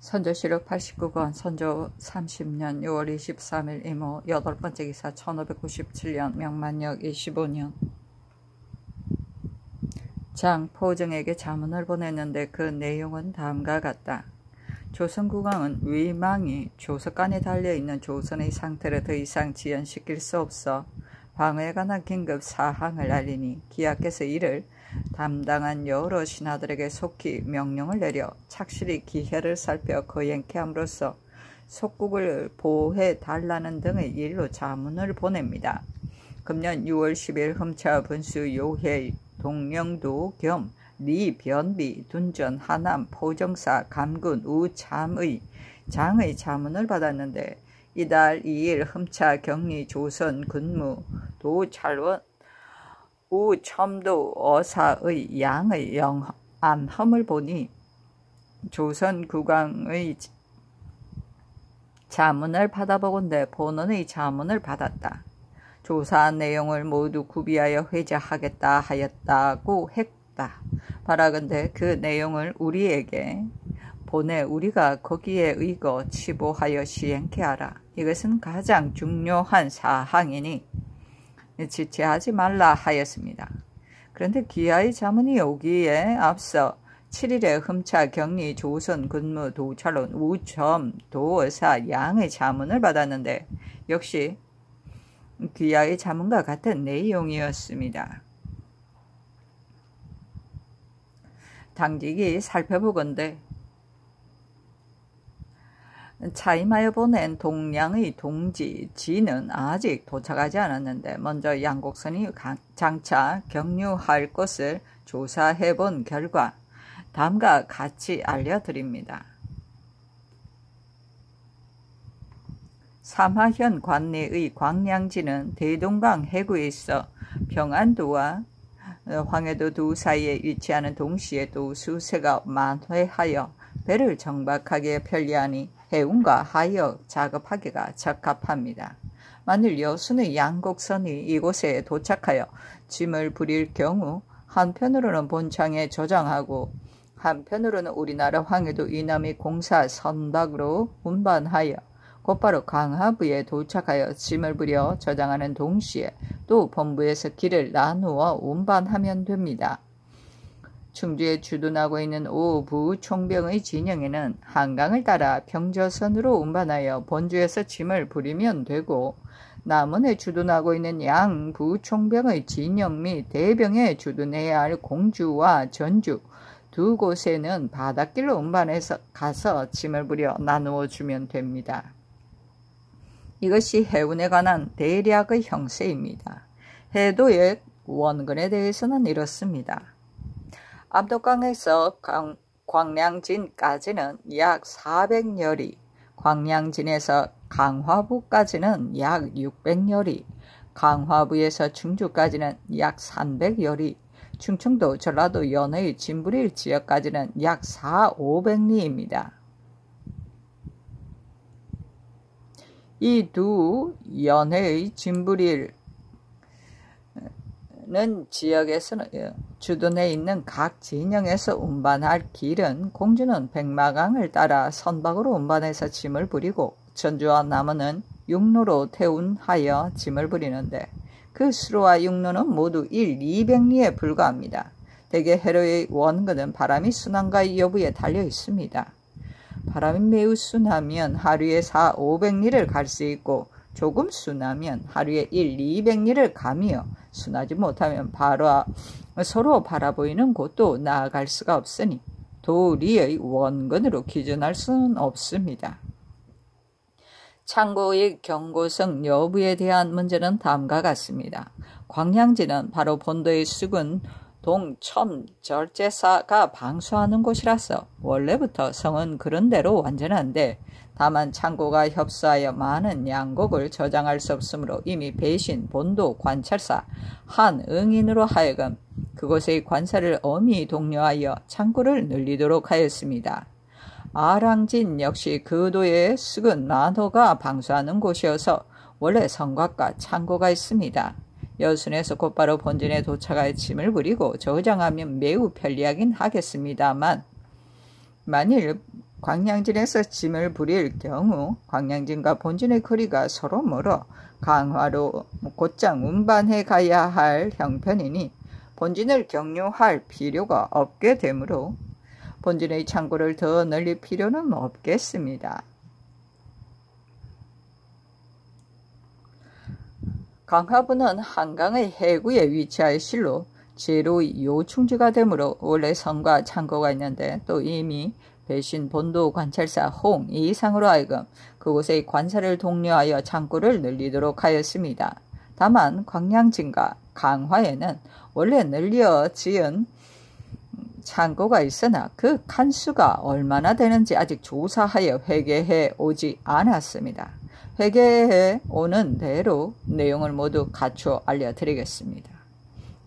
선조시록 89권 선조 30년 6월 23일 이모 여덟 번째 기사 1597년 명만역 25년 장 포정에게 자문을 보냈는데 그 내용은 다음과 같다. 조선국왕은 위망이 조석간에 달려있는 조선의 상태를 더 이상 지연시킬 수 없어 방어에 관한 긴급 사항을 알리니 기하께서 이를 담당한 여러 신하들에게 속히 명령을 내려 착실히 기회를 살펴 거행케 함으로써 속국을 보호해 달라는 등의 일로 자문을 보냅니다. 금년 6월 10일 흠차 분수 요해 동영도 겸 리변비 둔전 하남 포정사 감군 우참의 장의 자문을 받았는데 이달 2일 흠차 격리 조선 근무 도찰원 우첨도 어사의 양의 영안함을 보니 조선 국왕의 자문을 받아보건대 본원의 자문을 받았다. 조사한 내용을 모두 구비하여 회자하겠다 하였다고 했다. 바라건대 그 내용을 우리에게 보내 우리가 거기에 의거 치부하여 시행케 하라. 이것은 가장 중요한 사항이니 지체하지 말라 하였습니다. 그런데 귀하의 자문이 오기에 앞서 7일에 흠차 격리 조선 근무 도찰론 우첨 도사 양의 자문을 받았는데 역시 귀하의 자문과 같은 내용이었습니다. 당직이 살펴보건대 차임하여 보낸 동양의 동지 지는 아직 도착하지 않았는데 먼저 양곡선이 장차 경유할 것을 조사해 본 결과 다음과 같이 알려드립니다. 삼화현 관내의 광량지는 대동강 해구에 있어 평안도와 어, 황해도 두 사이에 위치하는 동시에 도 수세가 만회하여 배를 정박하게 편리하니 해운과 하역 작업하기가 적합합니다. 만일 여수는 양곡선이 이곳에 도착하여 짐을 부릴 경우 한편으로는 본창에 저장하고 한편으로는 우리나라 황해도 이남이 공사 선박으로 운반하여 곧바로 강하부에 도착하여 짐을 부려 저장하는 동시에 또 본부에서 길을 나누어 운반하면 됩니다. 충주에 주둔하고 있는 오부 총병의 진영에는 한강을 따라 경저선으로 운반하여 본주에서 짐을 부리면 되고 남원에 주둔하고 있는 양부 총병의 진영 및 대병에 주둔해야 할 공주와 전주 두 곳에는 바닷길로 운반해서 가서 짐을 부려 나누어 주면 됩니다. 이것이 해운에 관한 대략의 형세입니다. 해도의 원근에 대해서는 이렇습니다. 압도강에서 강, 광량진까지는 약 400여리, 광량진에서 강화부까지는 약 600여리, 강화부에서 충주까지는 약 300여리, 충청도 전라도 연의 해 진부릴 지역까지는 약 4, 500리입니다. 이 두 연의 해 진부릴 있는 지역에서는 예, 주둔해 있는 각 진영에서 운반할 길은 공주는 백마강을 따라 선박으로 운반해서 짐을 부리고 전주와 남원은 육로로 태운하여 짐을 부리는데 그 수로와 육로는 모두 1, 200리에 불과합니다. 대개 해로의 원근은 바람이 순한가 여부에 달려 있습니다. 바람이 매우 순하면 하루에 4, 500리를 갈 수 있고 조금 순하면 하루에 1, 200리를 가요 순하지 못하면 바로 아, 서로 바라보이는 곳도 나아갈 수가 없으니 도리의 원근으로 기준할 수는 없습니다. 창고의 경고성 여부에 대한 문제는 다음과 같습니다. 광양지는 바로 본도의 수군 동첨 절제사가 방수하는 곳이라서 원래부터 성은 그런대로 완전한데 다만 창고가 협사하여 많은 양곡을 저장할 수 없으므로 이미 배신, 본도, 관찰사, 한 응인으로 하여금 그곳의 관사를 엄히 독려하여 창고를 늘리도록 하였습니다. 아랑진 역시 그 도에 숙은 만호가 방수하는 곳이어서 원래 성곽과 창고가 있습니다. 여순에서 곧바로 본진에 도착할짐을그리고 저장하면 매우 편리하긴 하겠습니다만 만일 광양진에서 짐을 부릴 경우 광양진과 본진의 거리가 서로 멀어 강화로 곧장 운반해 가야 할 형편이니 본진을 경유할 필요가 없게 되므로 본진의 창고를 더 늘릴 필요는 없겠습니다. 강화부는 한강의 해구에 위치할 실로 제로 요충지가 되므로 원래 성과 창고가 있는데 또 이미 배신 본도 관찰사 홍 이상으로 하여금 그곳의 관사를 독려하여 창고를 늘리도록 하였습니다. 다만 광량 진과 강화에는 원래 늘려 지은 창고가 있으나 그 칸수가 얼마나 되는지 아직 조사하여 회계해 오지 않았습니다. 회계해 오는 대로 내용을 모두 갖춰 알려드리겠습니다.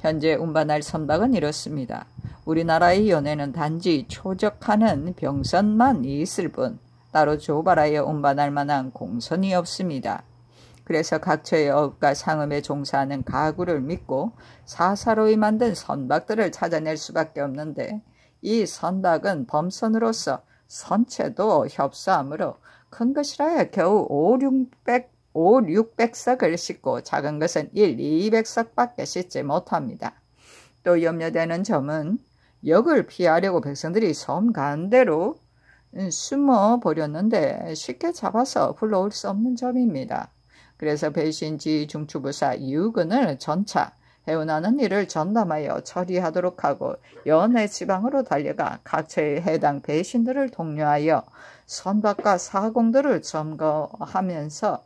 현재 운반할 선박은 이렇습니다. 우리나라의 연해는 단지 초적하는 병선만 있을 뿐 따로 조바라에 운반할 만한 공선이 없습니다. 그래서 각처의 업과 상업에 종사하는 가구를 믿고 사사로이 만든 선박들을 찾아낼 수밖에 없는데 이 선박은 범선으로서 선체도 협소하므로 큰 것이라야 겨우 5, 600 5, 600석을 싣고 작은 것은 1, 200석밖에 싣지 못합니다. 또 염려되는 점은 역을 피하려고 백성들이 섬 간대로 숨어 버렸는데 쉽게 잡아서 불러올 수 없는 점입니다. 그래서 배신지 중추부사 유근을 전차 해운하는 일을 전담하여 처리하도록 하고 연해 지방으로 달려가 각처의 해당 배신들을 독려하여 선박과 사공들을 점거하면서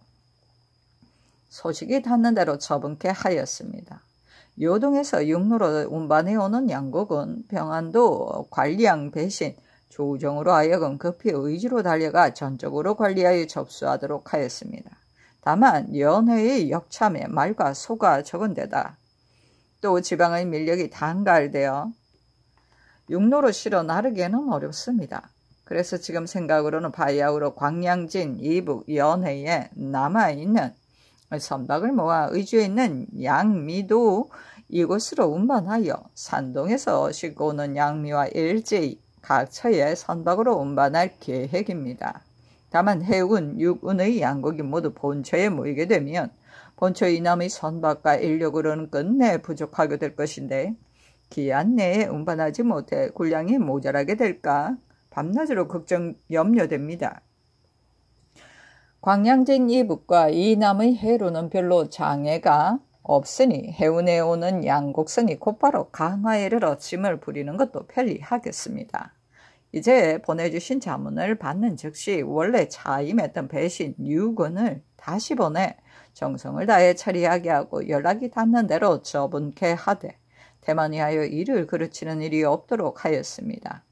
소식이 닿는 대로 처분케 하였습니다. 요동에서 육로로 운반해 오는 양국은 병안도 관리양 배신 조정으로 하여금 급히 의지로 달려가 전적으로 관리하여 접수하도록 하였습니다. 다만 연회의 역참에 말과 소가 적은 데다 또 지방의 밀력이 단갈되어 육로로 실어 나르기에는 어렵습니다. 그래서 지금 생각으로는 바이아흐로 광양진 이북 연회에 남아있는 선박을 모아 의주에 있는 양미도 이곳으로 운반하여 산동에서 싣고 오는 양미와 일제히 각처에 선박으로 운반할 계획입니다. 다만 해운, 육운의 양국이 모두 본처에 모이게 되면 본처 이남의 선박과 인력으로는 끝내 부족하게 될 것인데 기한 내에 운반하지 못해 군량이 모자라게 될까 밤낮으로 걱정 염려됩니다. 광양진 이북과 이남의 해로는 별로 장애가 없으니 해운에 오는 양곡선이 곧바로 강화에 를어침을 부리는 것도 편리하겠습니다. 이제 보내주신 자문을 받는 즉시 원래 차임했던 배신 유근을 다시 보내 정성을 다해 처리하게 하고 연락이 닿는 대로 저분케 하되 대만이 하여 일을 그르치는 일이 없도록 하였습니다.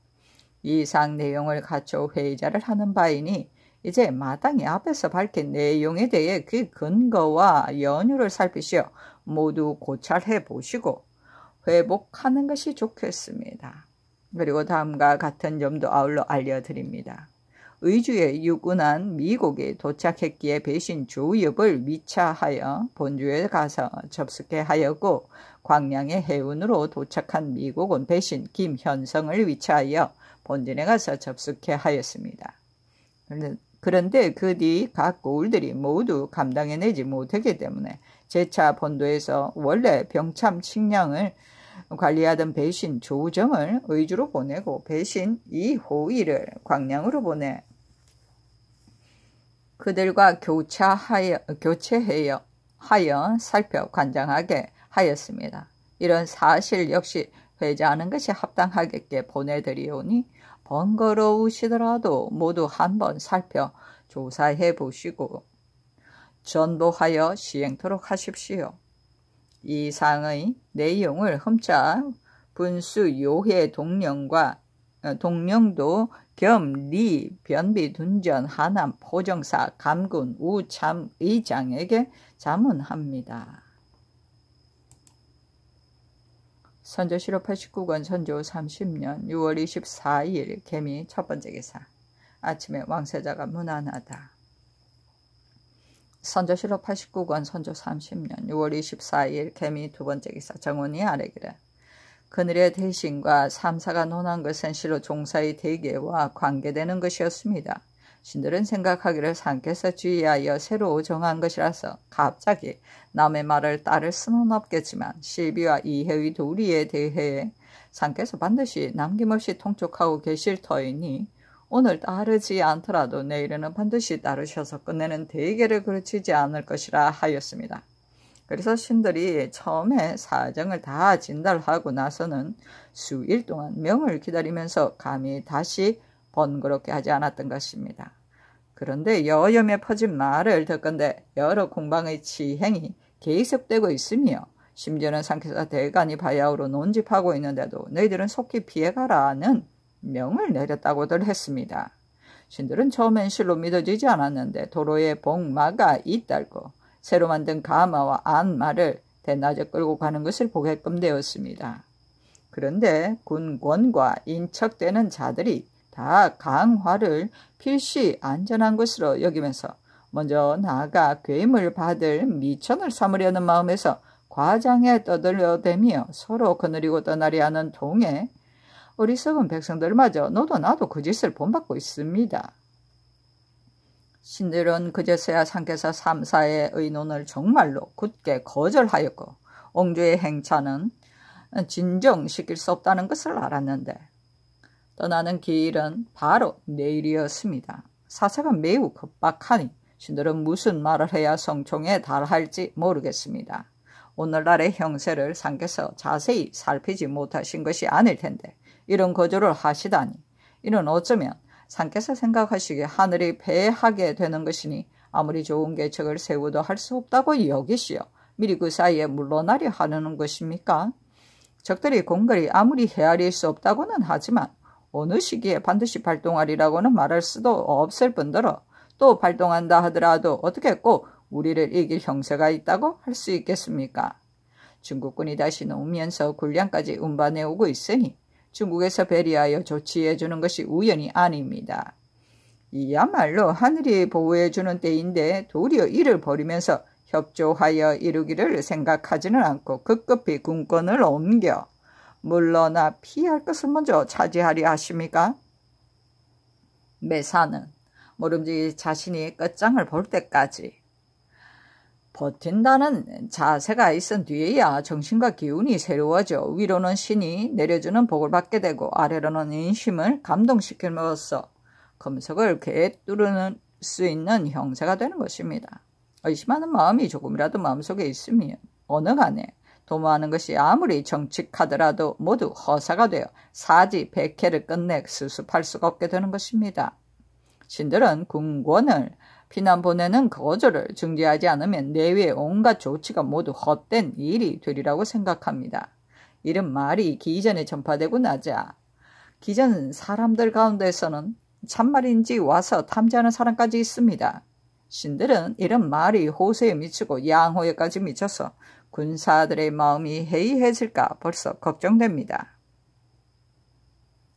이상 내용을 갖춰 회의자를 하는 바이니 이제 마땅히 앞에서 밝힌 내용에 대해 그 근거와 연유를 살피시어 모두 고찰해 보시고 회복하는 것이 좋겠습니다. 그리고 다음과 같은 점도 아울러 알려드립니다. 의주에 유군한 미국이 도착했기에 배신 조엽을 미차하여 본주에 가서 접속해 하였고 광양의 해운으로 도착한 미국은 배신 김현성을 위차하여 본진에 가서 접속해 하였습니다. 그런데 그 뒤 각 고을들이 모두 감당해내지 못했기 때문에 제차 본도에서 원래 병참 측량을 관리하던 배신 조정을 의주로 보내고 배신 이호의를 광량으로 보내 그들과 교차하여, 교체하여 하여 살펴 관장하게 하였습니다. 이런 사실 역시 회자하는 것이 합당하겠게 보내드리오니 번거로우시더라도 모두 한번 살펴 조사해 보시고 전보하여 시행토록 하십시오. 이상의 내용을 흠자 분수 요해 동령과 어, 동령도 겸 리 변비 둔전 하남 포정사 감군 우참 의장에게 자문합니다. 선조시로 89권 선조 30년 6월 24일 개미 첫 번째 기사 아침에 왕세자가 무난하다. 선조시로 89권 선조 30년 6월 24일 개미 두 번째 기사 정원이 아래기를 그늘의 대신과 삼사가 논한 것은 시로 종사의 대계와 관계되는 것이었습니다. 신들은 생각하기를 상께서 주의하여 새로 정한 것이라서 갑자기 남의 말을 따를 수는 없겠지만 실비와 이해의 도리에 대해 상께서 반드시 남김없이 통촉하고 계실 터이니 오늘 따르지 않더라도 내일에는 반드시 따르셔서 끝내는 대개를 그르치지 않을 것이라 하였습니다. 그래서 신들이 처음에 사정을 다 진달하고 나서는 수일 동안 명을 기다리면서 감히 다시 번거롭게 하지 않았던 것입니다. 그런데 여염에 퍼진 말을 듣건데 여러 공방의 지행이 계속되고 있으며 심지어는 상계사 대관이 바야흐로 논집하고 있는데도 너희들은 속히 피해가라는 명을 내렸다고들 했습니다. 신들은 처음엔 실로 믿어지지 않았는데 도로에 복마가 있달고 새로 만든 가마와 안마를 대낮에 끌고 가는 것을 보게끔 되었습니다. 그런데 군권과 인척되는 자들이 다 강화를 필시 안전한 것으로 여기면서 먼저 나아가 괴임을 받을 미천을 삼으려는 마음에서 과장에 떠들려대며 서로 거느리고 떠나리 하는 동에 어리석은 백성들마저 너도 나도 그 짓을 본받고 있습니다. 신들은 그제서야 상께서 삼사의 의논을 정말로 굳게 거절하였고 옹주의 행차는 진정시킬 수 없다는 것을 알았는데 떠나는 길은 바로 내일이었습니다. 사사가 매우 급박하니 신들은 무슨 말을 해야 성총에 달할지 모르겠습니다. 오늘날의 형세를 삼켜서 자세히 살피지 못하신 것이 아닐 텐데 이런 거절을 하시다니 이는 어쩌면 상께서 생각하시기에 하늘이 배하게 되는 것이니 아무리 좋은 계책을 세우도 할 수 없다고 여기시어 미리 그 사이에 물러나려 하는 것입니까? 적들이 공갈이 아무리 헤아릴 수 없다고는 하지만 어느 시기에 반드시 발동하리라고는 말할 수도 없을 뿐더러 또 발동한다 하더라도 어떻게 꼭 우리를 이길 형세가 있다고 할 수 있겠습니까? 중국군이 다시 놓으면서 군량까지 운반해오고 있으니 중국에서 배리하여 조치해주는 것이 우연이 아닙니다. 이야말로 하늘이 보호해주는 때인데 도리어 이를 버리면서 협조하여 이루기를 생각하지는 않고 급급히 군권을 옮겨 물러나 피할 것을 먼저 차지하리 하십니까? 메사는 모름지 자신이 끝장을 볼 때까지 버틴다는 자세가 있은 뒤에야 정신과 기운이 새로워져 위로는 신이 내려주는 복을 받게 되고 아래로는 인심을 감동시키면서 검색을 괴뚜르수 있는 형세가 되는 것입니다. 의심하는 마음이 조금이라도 마음속에 있으면 어느 간에 도모하는 것이 아무리 정직하더라도 모두 허사가 되어 사지 백해를 끝내 수습할 수가 없게 되는 것입니다. 신들은 군권을 피난 보내는 거절을 중지하지 않으면 내외의 온갖 조치가 모두 헛된 일이 되리라고 생각합니다. 이런 말이 기전에 전파되고 나자 기전 사람들 가운데서는 참말인지 와서 탐지하는 사람까지 있습니다. 신들은 이런 말이 호세에 미치고 양호에까지 미쳐서 군사들의 마음이 해이해질까 벌써 걱정됩니다.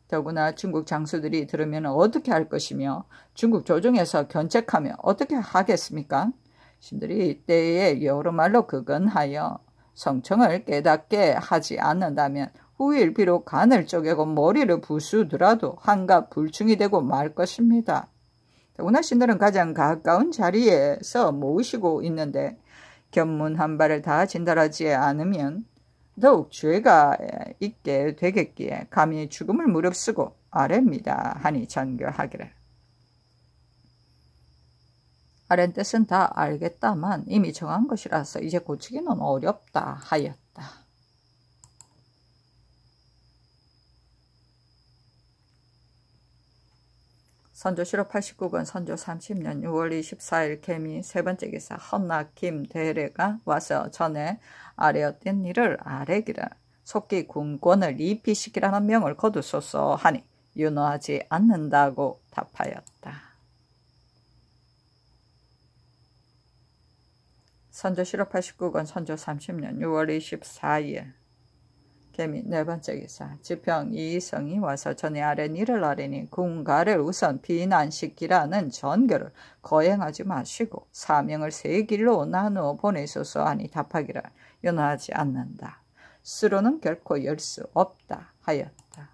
더구나 중국 장수들이 들으면 어떻게 할 것이며 중국 조정에서 견책하며 어떻게 하겠습니까? 신들이 이때에 여러말로 그건하여 성청을 깨닫게 하지 않는다면 후일 비록 간을 쪼개고 머리를 부수더라도 한갑 불충이 되고 말 것입니다. 더구나 신들은 가장 가까운 자리에서 모으시고 있는데 견문 한 발을 다 진달하지 않으면 더욱 죄가 있게 되겠기에 감히 죽음을 무릅쓰고 아래입니다 하니 전교하기를. 아랫 뜻은 다 알겠다만 이미 정한 것이라서 이제 고치기는 어렵다 하였다. 선조실업 89권 선조 30년 6월 24일 개미 세 번째 기사 헌나 김대래가 와서 전에 아래어된 일을 아래기라 속기 군권을 리피시키라는 명을 거두소서 하니 윤호하지 않는다고 답하였다. 선조실업 89권 선조 30년 6월 24일 개미 네 번째 기사 지평 이성이 와서 전에 아랜 이를 아래니 군가를 우선 비난시키라는 전결을 거행하지 마시고 사명을 세 길로 나누어 보내소서 하니 답하기를 연하지 않는다. 스로는 결코 열 수 없다 하였다.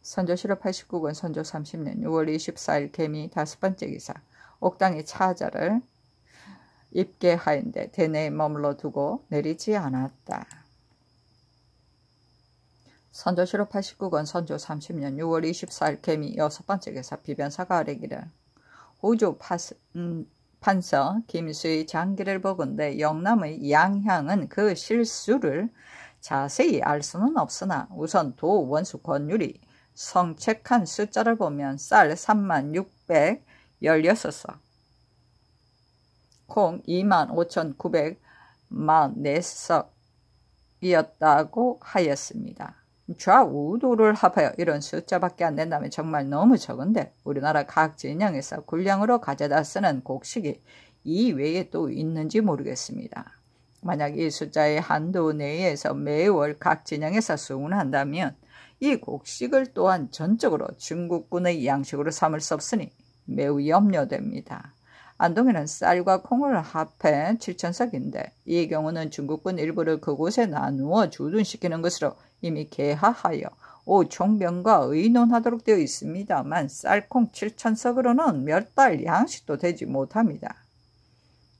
선조실업 89권 선조 30년 6월 24일 개미 다섯 번째 기사 옥당의 차자를 입게 하인데 대내에 머물러 두고 내리지 않았다. 선조시록 89권 선조 30년 6월 24일 개미 여섯 번째 개사 비변사가 아래기를 호주 파스, 음, 판서 김수의 장기를 보건대 영남의 양향은 그 실수를 자세히 알 수는 없으나 우선 도 원수 권율이 성책한 숫자를 보면 쌀 3만 616석 콩 25,944석이었다고 하였습니다. 좌우도를 합하여 이런 숫자밖에 안 된다면 정말 너무 적은데 우리나라 각 진영에서 군량으로 가져다 쓰는 곡식이 이 외에 또 있는지 모르겠습니다. 만약 이 숫자의 한도 내에서 매월 각 진영에서 수운한다면 이 곡식을 또한 전적으로 중국군의 양식으로 삼을 수 없으니 매우 염려됩니다. 안동에는 쌀과 콩을 합해 7천석인데 이 경우는 중국군 일부를 그곳에 나누어 주둔시키는 것으로 이미 개하하여 오총병과 의논하도록 되어 있습니다만 쌀콩 7천석으로는 몇 달 양식도 되지 못합니다.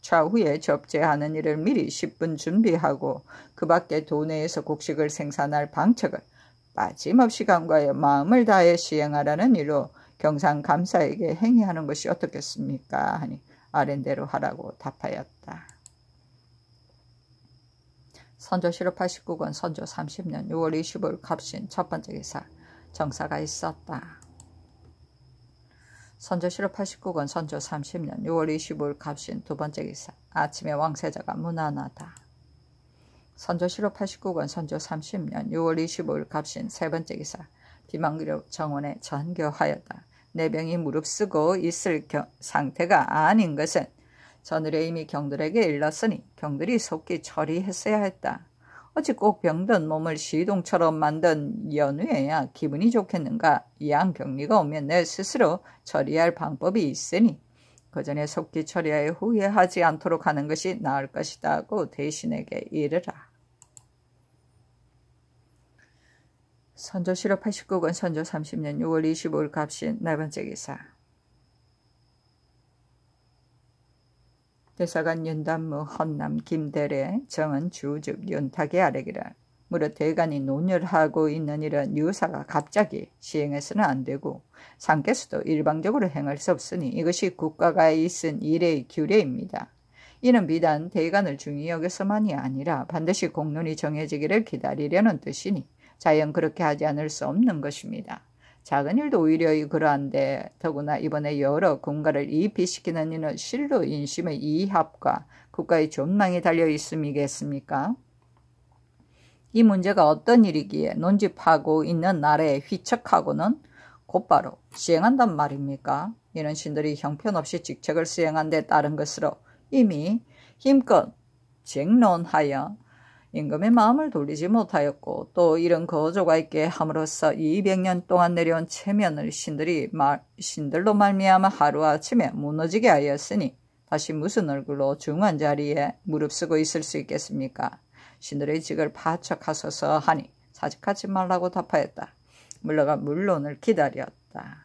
좌후에 접재하는 일을 미리 10분 준비하고 그 밖에 도내에서 곡식을 생산할 방책을 빠짐없이 간과해 마음을 다해 시행하라는 일로 경상감사에게 행위하는 것이 어떻겠습니까? 하니 아랜대로 하라고 답하였다. 선조실록 89권 선조 30년 6월 25일 갑신 첫 번째 기사 정사가 있었다. 선조실록 89권 선조 30년 6월 25일 갑신 두 번째 기사 아침에 왕세자가 무난하다. 선조실록 89권 선조 30년 6월 25일 갑신 세 번째 기사 비망력 정원에 전교하였다. 내병이 네 무릅쓰고 있을 겨, 상태가 아닌 것은 전울에 이미 경들에게 일렀으니 경들이 속기 처리했어야 했다. 어찌 꼭 병든 몸을 시동처럼 만든 연우에야 기분이 좋겠는가 이양격리가 오면 내 스스로 처리할 방법이 있으니 그 전에 속기 처리하여 후회하지 않도록 하는 것이 나을 것이다 고 대신에게 이르라. 선조실업 89권 선조 30년 6월 25일 갑신 네 번째 기사 대사관 윤담무 헌남 김대래 정은 주즙 윤탁의 아래기라 무릇 대관이 논열하고 있는 이런 유사가 갑자기 시행해서는 안 되고 상계수도 일방적으로 행할 수 없으니 이것이 국가가 있은 일의 규례입니다. 이는 비단 대관을중의역에서만이 아니라 반드시 공론이 정해지기를 기다리려는 뜻이니 자연 그렇게 하지 않을 수 없는 것입니다. 작은 일도 오히려 그러한데 더구나 이번에 여러 군가를 이입시키는 이는 실로 인심의 이합과 국가의 존망이 달려 있음이겠습니까? 이 문제가 어떤 일이기에 논집하고 있는 나라에 휘척하고는 곧바로 시행한단 말입니까? 이런 신들이 형편없이 직책을 수행한 데 따른 것으로 이미 힘껏 쟁론하여 임금의 마음을 돌리지 못하였고 또 이런 거조가 있게 함으로써 200년 동안 내려온 체면을 신들이 말, 신들로 말미암아 하루아침에 무너지게 하였으니 다시 무슨 얼굴로 중한 자리에 무릅쓰고 있을 수 있겠습니까? 신들의 직을 바짝 하소서 하니 사직하지 말라고 답하였다. 물러가 물론을 기다렸다.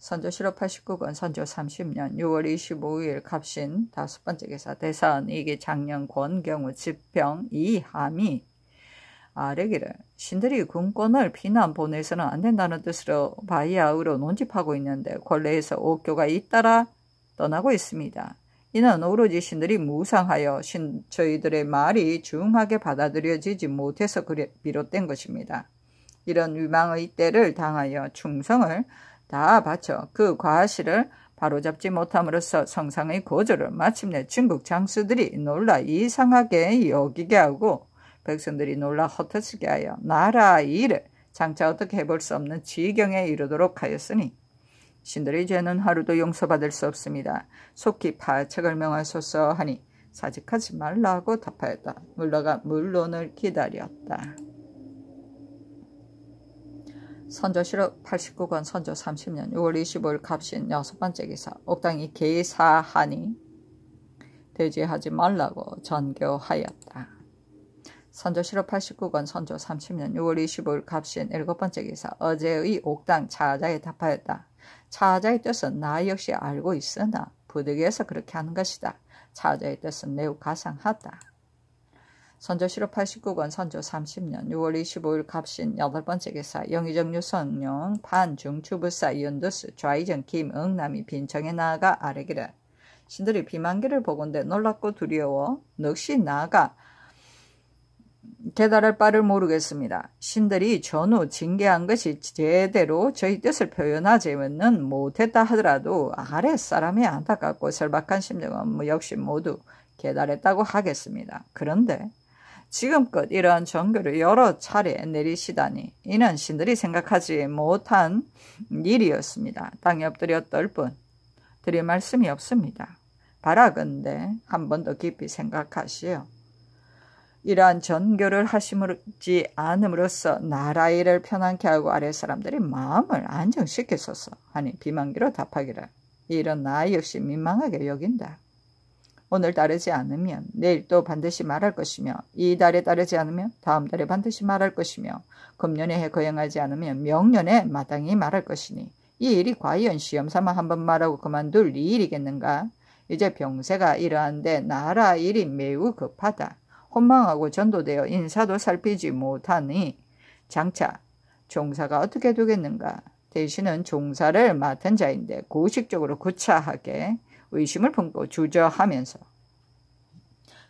선조실록 89권 선조 30년 6월 25일 갑신 다섯 번째 기사 대선 이기 작년 권경우 집병 이함이 아래기를 신들이 군권을 비난 보내서는 안 된다는 뜻으로 바이아우로 논집하고 있는데 권례에서 옥교가 잇따라 떠나고 있습니다. 이는 오로지 신들이 무상하여 신 저희들의 말이 중하게 받아들여지지 못해서 그래, 비롯된 것입니다. 이런 위망의 때를 당하여 충성을 다 바쳐 그 과실을 바로잡지 못함으로써 성상의 고조를 마침내 중국 장수들이 놀라 이상하게 여기게 하고 백성들이 놀라 헛헛하게 하여 나라 일을 장차 어떻게 해볼 수 없는 지경에 이르도록 하였으니 신들의 죄는 하루도 용서받을 수 없습니다. 속히 파책을 명하소서 하니 사직하지 말라고 답하였다. 물러가 물론을 기다렸다. 선조실록 89권 선조 30년 6월 25일 갑신 여섯 번째 기사 옥당이 계사하니 대지하지 말라고 전교하였다. 선조실록 89권 선조 30년 6월 25일 갑신 일곱 번째 기사 어제의 옥당 차자에 답하였다. 차자의 뜻은 나 역시 알고 있으나 부득이해서 그렇게 하는 것이다. 차자의 뜻은 매우 가상하다. 선조시로 89권 선조 30년 6월 25일 갑신 여덟 번째 기사 영의정 유선용 반중 추부사 이은두스 좌의정 김응남이 빈청에 나아가 아래기래 신들이 비만기를 보건대 놀랍고 두려워 넋이 나아가 깨달을 바를 모르겠습니다. 신들이 전후 징계한 것이 제대로 저희 뜻을 표현하지는 못했다 하더라도 아랫사람이 안타깝고 설박한 심정은 뭐 역시 모두 개달았다고 하겠습니다. 그런데 지금껏 이러한 정교를 여러 차례 내리시다니 이는 신들이 생각하지 못한 일이었습니다. 땅에 엎드렸을 뿐 드릴 말씀이 없습니다. 바라건대 네, 한번 더 깊이 생각하시오. 이러한 전교를 하심으지 로 않음으로써 나라 일을 편안케 하고 아래 사람들이 마음을 안정시켰소서 하니 비만기로 답하기를 이런 나 역시 민망하게 여긴다. 오늘 따르지 않으면 내일 또 반드시 말할 것이며 이 달에 따르지 않으면 다음 달에 반드시 말할 것이며 금년에 해 거행하지 않으면 명년에 마땅히 말할 것이니 이 일이 과연 시험삼아 한 번 말하고 그만둘 이 일이겠는가? 이제 병세가 이러한데 나라 일이 매우 급하다. 혼망하고 전도되어 인사도 살피지 못하니 장차 종사가 어떻게 되겠는가? 대신은 종사를 맡은 자인데 고식적으로 구차하게 의심을 품고 주저하면서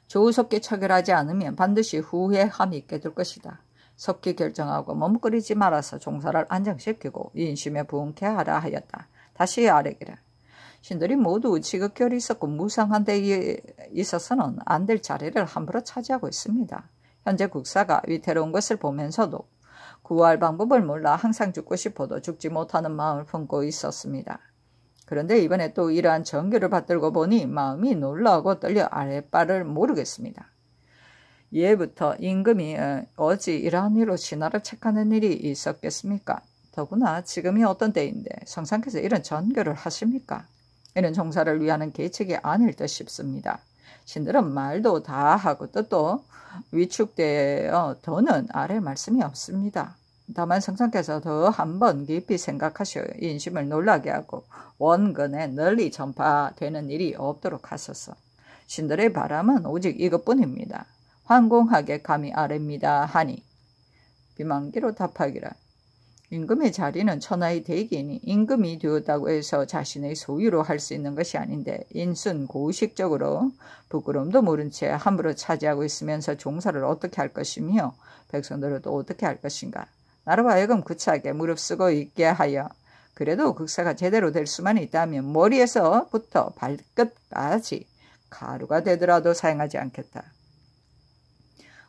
조우석게 처결하지 않으면 반드시 후회함이 있게 될 것이다. 석기 결정하고 머뭇거리지 말아서 종사를 안정시키고 인심에 부응케 하라 하였다. 다시 아래기라 신들이 모두 지극결이 있었고 무상한 데에 있어서는 안 될 자리를 함부로 차지하고 있습니다. 현재 국사가 위태로운 것을 보면서도 구할 방법을 몰라 항상 죽고 싶어도 죽지 못하는 마음을 품고 있었습니다. 그런데 이번에 또 이러한 전교를 받들고 보니 마음이 놀라고 떨려 아랫바를 모르겠습니다. 예부터 임금이 어, 어찌 이러한 일로 신하를 책하는 일이 있었겠습니까? 더구나 지금이 어떤 때인데 성상께서 이런 전교를 하십니까? 이런 종사를 위하는 계책이 아닐 듯 싶습니다. 신들은 말도 다 하고 뜻도 위축되어 더는 아래 말씀이 없습니다. 다만 성상께서 더한번 깊이 생각하시어 인심을 놀라게 하고 원근에 널리 전파되는 일이 없도록 하소서. 신들의 바람은 오직 이것뿐입니다. 황공하게 감히 아래입니다 하니 비만기로 답하기라. 임금의 자리는 천하의 대기이니 임금이 되었다고 해서 자신의 소유로 할 수 있는 것이 아닌데 인순 고의식적으로 부끄럼도 모른 채 함부로 차지하고 있으면서 종사를 어떻게 할 것이며 백성들을 또 어떻게 할 것인가. 나로 하여금 구차하게 그 무릅쓰고 있게 하여 그래도 극사가 제대로 될 수만 있다면 머리에서부터 발끝까지 가루가 되더라도 사용하지 않겠다.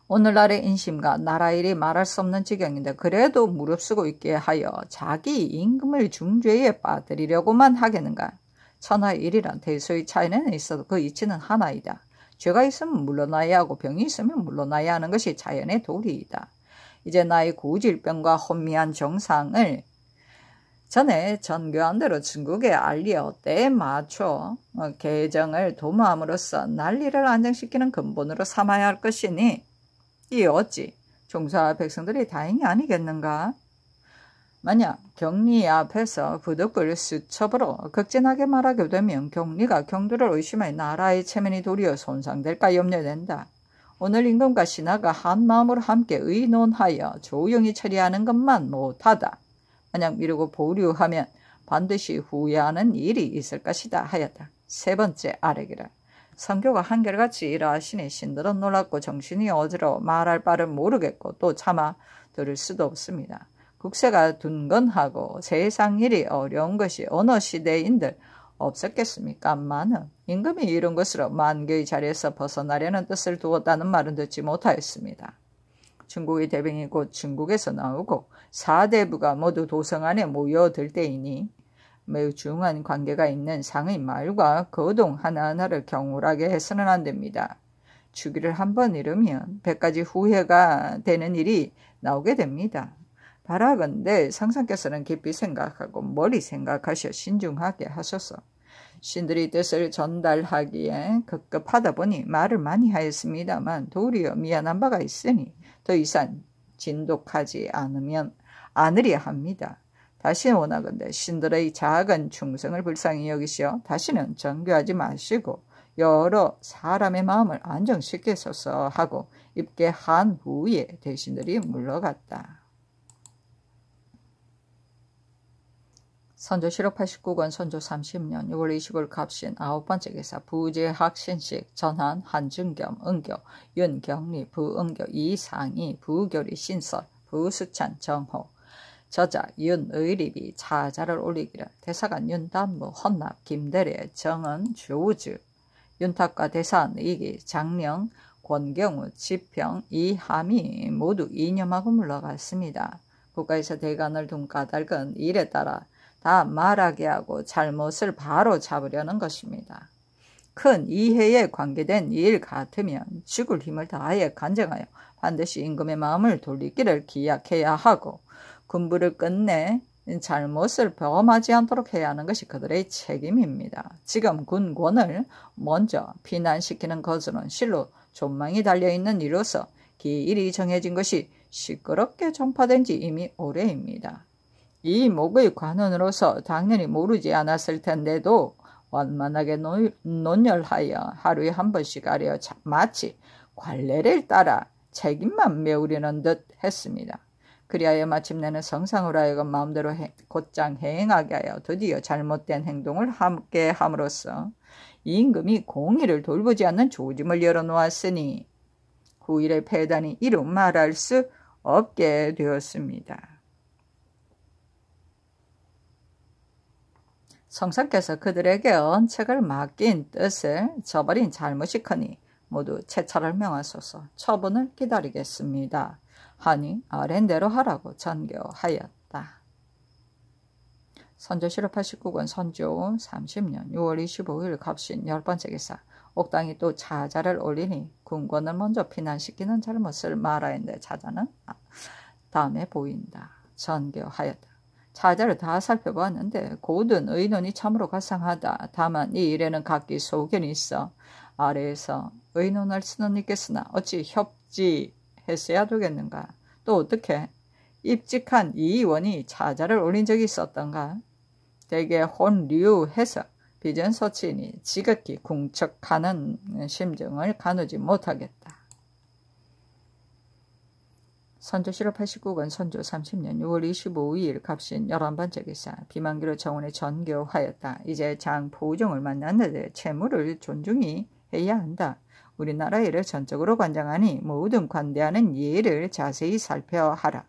오늘날의 인심과 나라일이 말할 수 없는 지경인데 그래도 무릅쓰고 있게 하여 자기 임금을 중죄에 빠뜨리려고만 하겠는가. 천하의 일이란 대수의 차이는 있어도 그 이치는 하나이다. 죄가 있으면 물러나야 하고 병이 있으면 물러나야 하는 것이 자연의 도리이다. 이제 나의 고질병과 혼미한 정상을 전에 전교한 대로 중국의 알리어 때에 맞춰 어, 개정을 도모함으로써 난리를 안정시키는 근본으로 삼아야 할 것이니 이 어찌 종사 백성들이 다행이 아니겠는가? 만약 격리 앞에서 부득불 수첩으로 극진하게 말하게 되면 격리가 경두를 의심해 나라의 체면이 도리어 손상될까 염려된다. 오늘 임금과 신하가 한 마음으로 함께 의논하여 조용히 처리하는 것만 못하다. 만약 미루고 보류하면 반드시 후회하는 일이 있을 것이다 하였다. 세 번째 아래기라. 선교가 한결같이 일하시니 신들은 놀랐고 정신이 어지러워 말할 바를 모르겠고 또 차마 들을 수도 없습니다. 국세가 둔건하고 세상 일이 어려운 것이 어느 시대인들 없었겠습니까?만은 임금이 이런 것으로 만교의 자리에서 벗어나려는 뜻을 두었다는 말은 듣지 못하였습니다. 중국의 대병이 곧 중국에서 나오고 사대부가 모두 도성 안에 모여들 때이니 매우 중요한 관계가 있는 상의 말과 거동 하나하나를 경솔하게 해서는 안 됩니다. 주기를 한 번 잃으면 100가지 후회가 되는 일이 나오게 됩니다. 바라건대 상상께서는 깊이 생각하고 머리 생각하셔 신중하게 하소서 신들이 뜻을 전달하기에 급급하다 보니 말을 많이 하였습니다만 도리어 미안한 바가 있으니 더 이상 진독하지 않으면 안으려 합니다. 다시 원하건대 신들의 작은 충성을 불쌍히 여기시어 다시는 정교하지 마시고 여러 사람의 마음을 안정시켜소서 하고 입게 한 후에 대신들이 물러갔다. 선조 7억 89권 선조 30년 6월 20일 갑신 아홉 번째 기사 부제학신식 전한 한중겸 은교 윤경리 부은교 이상이 부교리 신설 부수찬 정호 저자 윤의립이 차자를 올리기를 대사관 윤담무 헌납 김대래 정은 주우즈 윤탁과 대사한 이기 장령 권경우 지평 이함이 모두 이념하고 물러갔습니다. 국가에서 대관을 둔 까닭은 일에 따라 다 말하게 하고 잘못을 바로 잡으려는 것입니다. 큰 이해에 관계된 일 같으면 죽을 힘을 다하여 간증하여 반드시 임금의 마음을 돌리기를 기약해야 하고 군부를 끝내 잘못을 범하지 않도록 해야 하는 것이 그들의 책임입니다. 지금 군권을 먼저 비난시키는 것은 으 실로 존망이 달려있는 이로서 기일이 정해진 것이 시끄럽게 전파된 지 이미 오래입니다. 이 목의 관원으로서 당연히 모르지 않았을 텐데도 원만하게 논, 열하여 하루에 한 번씩 가려 마치 관례를 따라 책임만 메우려는 듯 했습니다. 그리하여 마침내는 성상으로 하여금 마음대로 해, 곧장 행하게 하여 드디어 잘못된 행동을 함께 함으로써 임금이 공의를 돌보지 않는 조짐을 열어놓았으니 후일의 폐단이 이루 말할 수 없게 되었습니다. 성서께서 그들에게 언책을 맡긴 뜻을 저버린 잘못이 크니 모두 채찰을 명하소서 처분을 기다리겠습니다. 하니 아랜대로 하라고 전교하였다. 선조시로 89권 선조 30년 6월 25일 갑신 열번째 기사 옥당이 또 자자를 올리니 군권을 먼저 피난시키는 잘못을 말하였는데 자자는 아, 다음에 보인다. 전교하였다. 사자를 다살펴보았는데 고든 의논이 참으로 가상하다. 다만 이 일에는 각기 소견이 있어. 아래에서 의논할 수는 있겠으나 어찌 협지했어야 되겠는가. 또 어떻게 입직한 이의원이 차자를 올린 적이 있었던가. 대개 혼류 해서 비전서치니 지극히 궁척하는 심정을 가누지 못하겠다. 선조 실업 89년 선조 30년 6월 25일 갑신 11번째 기사 비만기로 정원에 전교하였다. 이제 장보우정을 만났는데 채무를 존중히 해야 한다. 우리나라 일을 전적으로 관장하니 모든 관대하는 예를 자세히 살펴하라.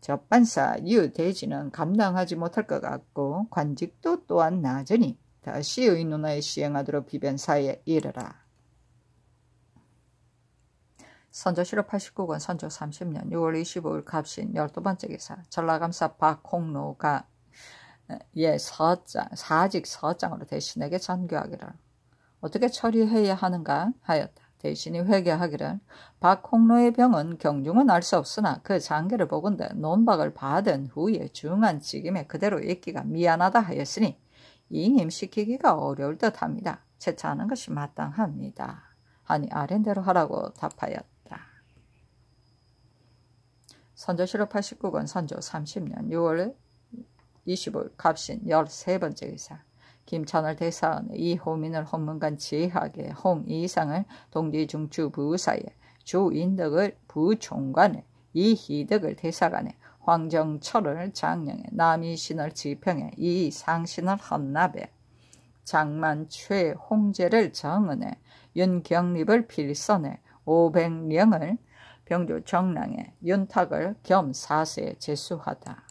접반사 유대지는 감당하지 못할 것 같고 관직도 또한 낮으니 다시 의누나에 시행하도록 비변사에 이르라. 선조실업 89권 선조 30년 6월 25일 갑신 12번째 기사 전라감사 박홍로가 예 서장 사직 서장으로 대신에게 전교하기를 어떻게 처리해야 하는가 하였다. 대신이 회개하기를 박홍로의 병은 경중은 알 수 없으나 그 장계를 보건대 논박을 받은 후에 중한 직임에 그대로 있기가 미안하다 하였으니 이임시키기가 어려울 듯합니다. 채차하는 것이 마땅합니다. 아니 아랜대로 하라고 답하였다. 선조실록 89권 선조 30년 6월 25일 갑신 13번째 의사 김천을 대사원 에 이호민을 헌문관 지하계 홍이상을 동지중추 부사에 주인덕을 부총관에 이희덕을 대사관에 황정철을 장령에 남이신을 지평에 이상신을 헌납에 장만최 홍제를 정은에 윤경립을 필선에 오백령을 병조 정랑의 윤탁을 겸사세 제수하다.